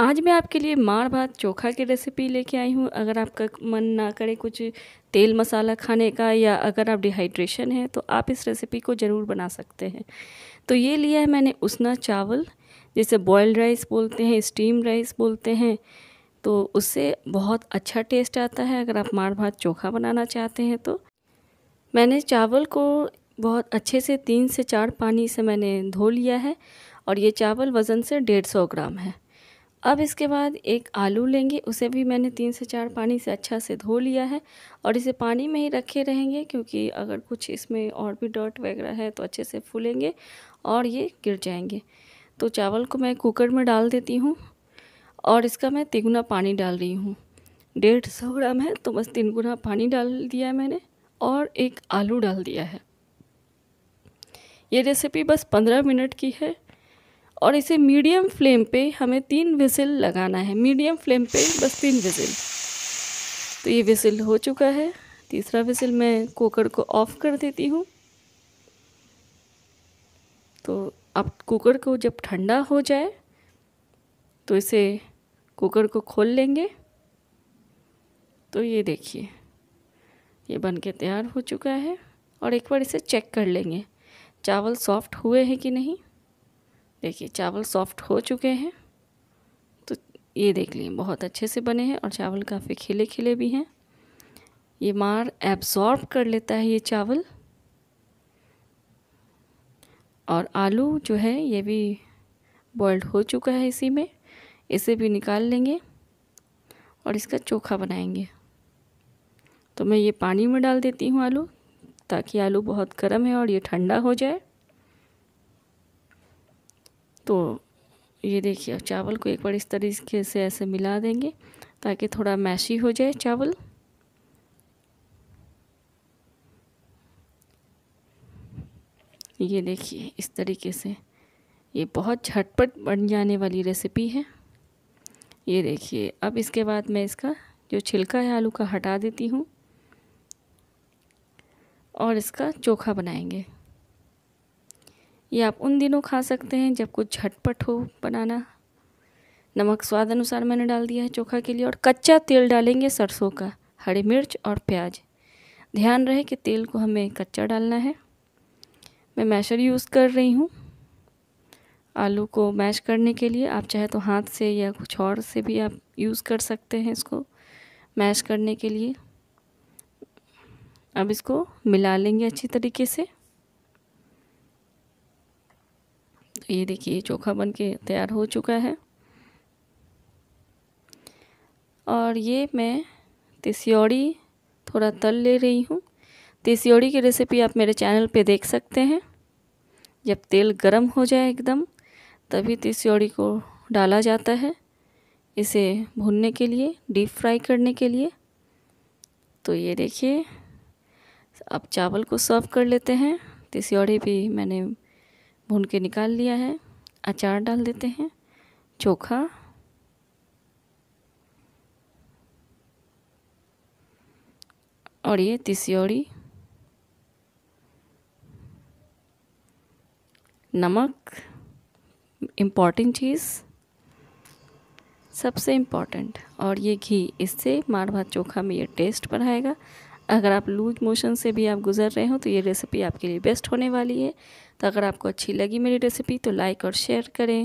आज मैं आपके लिए मार भात चोखा की रेसिपी लेके आई हूँ अगर आपका मन ना करे कुछ तेल मसाला खाने का या अगर आप डिहाइड्रेशन है तो आप इस रेसिपी को ज़रूर बना सकते हैं तो ये लिया है मैंने उसना चावल जिसे बॉयल्ड राइस बोलते हैं स्टीम राइस बोलते हैं तो उससे बहुत अच्छा टेस्ट आता है अगर आप मार भात चोखा बनाना चाहते हैं तो मैंने चावल को बहुत अच्छे से तीन से चार पानी से मैंने धो लिया है और ये चावल वज़न से डेढ़ सौ ग्राम है अब इसके बाद एक आलू लेंगे उसे भी मैंने तीन से चार पानी से अच्छा से धो लिया है और इसे पानी में ही रखे रहेंगे क्योंकि अगर कुछ इसमें और भी डॉट वगैरह है तो अच्छे से फूलेंगे और ये गिर जाएंगे तो चावल को मैं कुकर में डाल देती हूँ और इसका मैं तिगुना पानी डाल रही हूँ डेढ़ सौ ग्राम है तो बस तीन गुना पानी डाल दिया है मैंने और एक आलू डाल दिया है ये रेसिपी बस पंद्रह मिनट की है और इसे मीडियम फ्लेम पे हमें तीन विसिल लगाना है मीडियम फ्लेम पे बस तीन विसिल तो ये विसिल हो चुका है तीसरा विसिल मैं कुकर को ऑफ़ कर देती हूँ तो अब कुकर को जब ठंडा हो जाए तो इसे कुकर को खोल लेंगे तो ये देखिए ये बन के तैयार हो चुका है और एक बार इसे चेक कर लेंगे चावल सॉफ्ट हुए हैं कि नहीं देखिए चावल सॉफ्ट हो चुके हैं तो ये देख लिए बहुत अच्छे से बने हैं और चावल काफ़ी खिले खिले भी हैं ये मार एब्ज़ॉर्ब कर लेता है ये चावल और आलू जो है ये भी बॉयल्ड हो चुका है इसी में इसे भी निकाल लेंगे और इसका चोखा बनाएंगे तो मैं ये पानी में डाल देती हूँ आलू ताकि आलू बहुत गर्म है और ये ठंडा हो जाए तो ये देखिए अब चावल को एक बार इस तरीके से ऐसे मिला देंगे ताकि थोड़ा मैशी हो जाए चावल ये देखिए इस तरीके से ये बहुत झटपट बन जाने वाली रेसिपी है ये देखिए अब इसके बाद मैं इसका जो छिलका है आलू का हटा देती हूँ और इसका चोखा बनाएंगे ये आप उन दिनों खा सकते हैं जब कुछ झटपट हो बनाना नमक स्वाद अनुसार मैंने डाल दिया है चोखा के लिए और कच्चा तेल डालेंगे सरसों का हरी मिर्च और प्याज ध्यान रहे कि तेल को हमें कच्चा डालना है मैं मैशर यूज़ कर रही हूँ आलू को मैश करने के लिए आप चाहे तो हाथ से या कुछ और से भी आप यूज़ कर सकते हैं इसको मैश करने के लिए अब इसको मिला लेंगे अच्छी तरीके से ये देखिए चोखा बन के तैयार हो चुका है और ये मैं तिस्योड़ी थोड़ा तल ले रही हूँ तिस्योड़ी की रेसिपी आप मेरे चैनल पे देख सकते हैं जब तेल गर्म हो जाए एकदम तभी तिस्योड़ी को डाला जाता है इसे भूनने के लिए डीप फ्राई करने के लिए तो ये देखिए अब चावल को सर्व कर लेते हैं तिस्योड़ी भी मैंने भून के निकाल लिया है अचार डाल देते हैं चोखा और ये तिसियोड़ी नमक इम्पॉर्टेंट चीज़ सबसे इम्पॉर्टेंट और ये घी इससे मार भात चोखा में ये टेस्ट बढ़ाएगा अगर आप लूज मोशन से भी आप गुजर रहे हो तो ये रेसिपी आपके लिए बेस्ट होने वाली है तो अगर आपको अच्छी लगी मेरी रेसिपी तो लाइक और शेयर करें